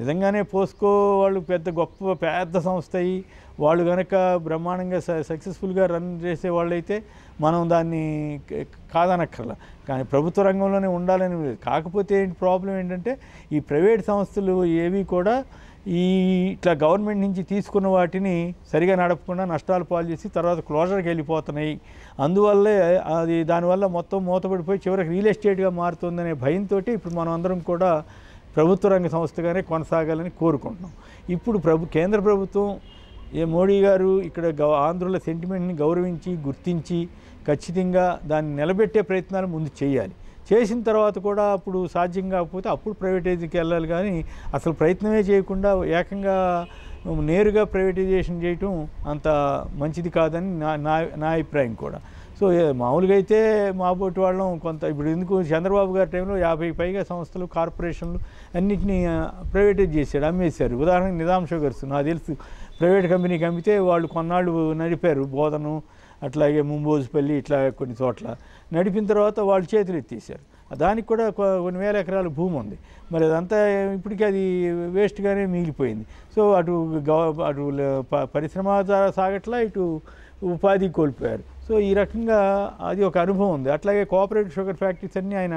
నిజంగానే పోస్కో వాళ్ళు పెద్ద గొప్ప పెద్ద సంస్థ అయ్యి వాళ్ళు కనుక బ్రహ్మాండంగా సక్సెస్ఫుల్గా రన్ చేసే వాళ్ళైతే మనం దాన్ని కాదనక్కర్ల కానీ ప్రభుత్వ రంగంలోనే ఉండాలని కాకపోతే ఏంటి ప్రాబ్లం ఏంటంటే ఈ ప్రైవేట్ సంస్థలు ఏవి కూడా ఈ ఇట్లా గవర్నమెంట్ నుంచి తీసుకున్న వాటిని సరిగా నడపకుండా నష్టాలు పాలు చేసి తర్వాత క్లోజర్కి వెళ్ళిపోతున్నాయి అందువల్లే అది దానివల్ల మొత్తం మూతపడిపోయి చివరికి రియల్ ఎస్టేట్గా మారుతుందనే భయంతో ఇప్పుడు మనం అందరం కూడా ప్రభుత్వ రంగ సంస్థగానే కొనసాగాలని కోరుకుంటున్నాం ఇప్పుడు ప్రభు కేంద్ర ప్రభుత్వం ఏ మోడీ గారు ఇక్కడ గౌ ఆంధ్రుల సెంటిమెంట్ని గౌరవించి గుర్తించి ఖచ్చితంగా దాన్ని నిలబెట్టే ప్రయత్నాలు ముందు చేయాలి చేసిన తర్వాత కూడా అప్పుడు సాధ్యం కాకపోతే అప్పుడు ప్రైవేటైజ్కి వెళ్ళాలి కానీ అసలు ప్రయత్నమే చేయకుండా ఏకంగా నేరుగా ప్రైవేటైజేషన్ చేయటం అంత మంచిది కాదని నా నా నా అభిప్రాయం కూడా సో మామూలుగా అయితే మాబోటి వాళ్ళం కొంత ఇప్పుడు ఎందుకు చంద్రబాబు గారి టైంలో యాభై పైగా సంస్థలు కార్పొరేషన్లు అన్నింటినీ ప్రైవేటైజ్ చేశాడు అమ్మేశారు ఉదాహరణకు నిజాం షుగర్స్ నాకు తెలుసు ప్రైవేట్ కంపెనీకి అమ్మితే వాళ్ళు కొన్నాళ్ళు నడిపారు బోధను అట్లాగే ముంబోజుపల్లి ఇట్లా కొన్ని చోట్ల నడిపిన తర్వాత వాళ్ళు చేతులు ఎత్తేసారు దానికి కూడా కొన్ని వేల ఎకరాల భూమి ఉంది మరి అదంతా ఇప్పటికీ అది వేస్ట్గానే మిగిలిపోయింది సో అటు అటు పరిశ్రమ సాగట్లా ఇటు ఉపాధి కోల్పోయారు సో ఈ రకంగా అది ఒక అనుభవం ఉంది అట్లాగే కోఆపరేటివ్ షుగర్ ఫ్యాక్టరీస్ అన్నీ ఆయన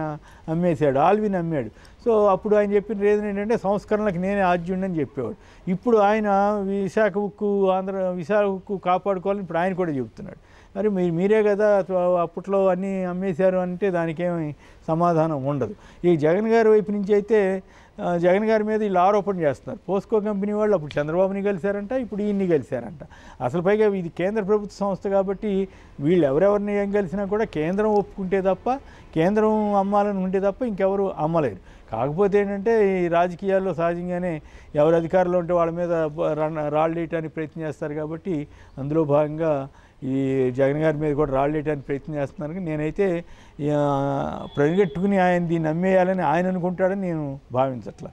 అమ్మేశాడు ఆల్విని అమ్మాడు సో అప్పుడు ఆయన చెప్పిన రీజన్ ఏంటంటే సంస్కరణలకు నేనే అని చెప్పేవాడు ఇప్పుడు ఆయన విశాఖ ఉక్కు ఆంధ్ర విశాఖ ఉక్కు కాపాడుకోవాలని ఇప్పుడు ఆయన కూడా చెబుతున్నాడు మరి మీరు మీరే కదా అప్పట్లో అన్నీ అమ్మేశారు అంటే దానికి ఏమి సమాధానం ఉండదు ఈ జగన్ గారి వైపు నుంచి అయితే జగన్ గారి మీద వీళ్ళు ఆరోపణ చేస్తున్నారు పోస్కో కంపెనీ వాళ్ళు అప్పుడు చంద్రబాబుని కలిశారంట ఇప్పుడు ఈయన్ని కలిశారంట అసలు పైగా ఇది కేంద్ర ప్రభుత్వ సంస్థ కాబట్టి వీళ్ళు ఎవరెవరిని ఏం కలిసినా కూడా కేంద్రం ఒప్పుకుంటే తప్ప కేంద్రం అమ్మాలని ఉంటే తప్ప ఇంకెవరు అమ్మలేరు కాకపోతే ఏంటంటే ఈ రాజకీయాల్లో సహజంగానే ఎవరు అధికారంలో ఉంటే వాళ్ళ మీద రాళ్ళు వేయటానికి ప్రయత్నం చేస్తారు కాబట్టి అందులో భాగంగా ఈ జగన్ గారి మీద కూడా రాళ్ళేయడానికి ప్రయత్నం చేస్తున్నారు నేనైతే ప్రజగట్టుకుని ఆయన దీన్ని నమ్మేయాలని ఆయన అనుకుంటాడని నేను భావించట్లా